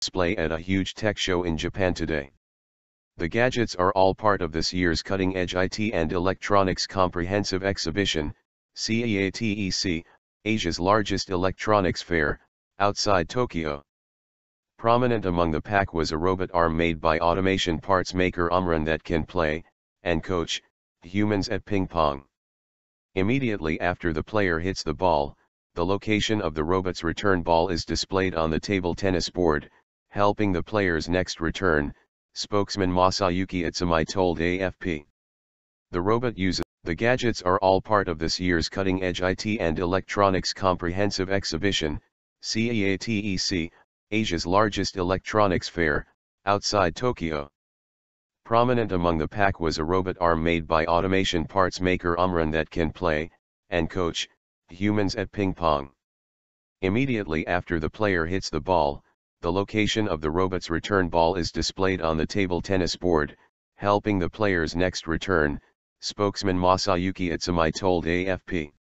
display at a huge tech show in Japan today. The gadgets are all part of this year's cutting-edge IT and electronics comprehensive exhibition, CEATEC, Asia's largest electronics fair, outside Tokyo. Prominent among the pack was a robot arm made by automation parts maker Umran that can play, and coach, humans at ping pong. Immediately after the player hits the ball, the location of the robot's return ball is displayed on the table tennis board, helping the players' next return, spokesman Masayuki Itsumai told AFP. The robot uses the gadgets are all part of this year's cutting-edge IT and electronics comprehensive exhibition, CEATEC, Asia's largest electronics fair, outside Tokyo. Prominent among the pack was a robot arm made by automation parts maker Umran that can play, and coach, humans at ping pong. Immediately after the player hits the ball, the location of the robot's return ball is displayed on the table tennis board, helping the player's next return, spokesman Masayuki Itsumai told AFP.